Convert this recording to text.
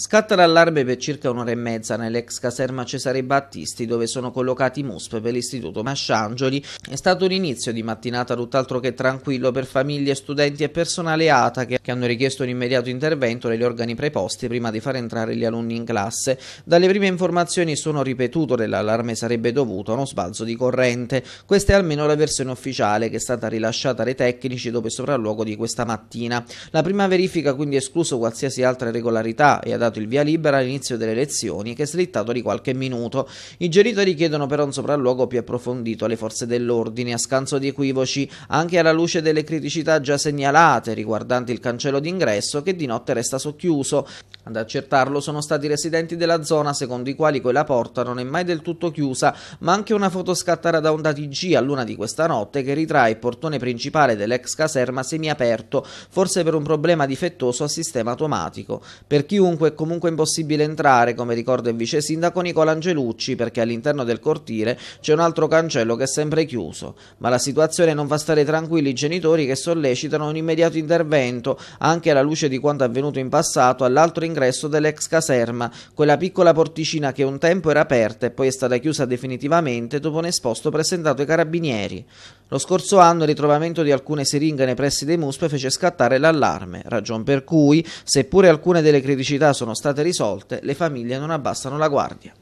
Scatta l'allarme per circa un'ora e mezza nell'ex caserma Cesare Battisti dove sono collocati i MUSP per l'istituto Masciangioli. È stato un inizio di mattinata tutt'altro che tranquillo per famiglie, studenti e personale ATA che, hanno richiesto un immediato intervento dagli organi preposti prima di far entrare gli alunni in classe. Dalle prime informazioni sono ripetuto che l'allarme sarebbe dovuto a uno sbalzo di corrente. Questa è almeno la versione ufficiale che è stata rilasciata dai tecnici dopo il sopralluogo di questa mattina. La prima verifica quindi ha escluso qualsiasi altra irregolarità e ha dato dato il via libera all'inizio delle lezioni che è slittato di qualche minuto. I genitori chiedono però un sopralluogo più approfondito alle forze dell'ordine a scanso di equivoci, anche alla luce delle criticità già segnalate riguardanti il cancello d'ingresso che di notte resta socchiuso. Ad accertarlo sono stati residenti della zona secondo i quali quella porta non è mai del tutto chiusa, ma anche una foto scattata da un TG a luna di questa notte che ritrae il portone principale dell'ex caserma semiaperto, forse per un problema difettoso a sistema automatico. Per chiunque è comunque impossibile entrare, come ricorda il vice sindaco Nicola Angelucci, perché all'interno del cortile c'è un altro cancello che è sempre chiuso. Ma la situazione non fa stare tranquilli i genitori che sollecitano un immediato intervento, anche alla luce di quanto avvenuto in passato all'altro ingresso dell'ex caserma, quella piccola porticina che un tempo era aperta e poi è stata chiusa definitivamente dopo un esposto presentato ai carabinieri. Lo scorso anno il ritrovamento di alcune siringhe nei pressi dei Muspe fece scattare l'allarme, ragion per cui, seppure alcune delle criticità sono state risolte, le famiglie non abbassano la guardia.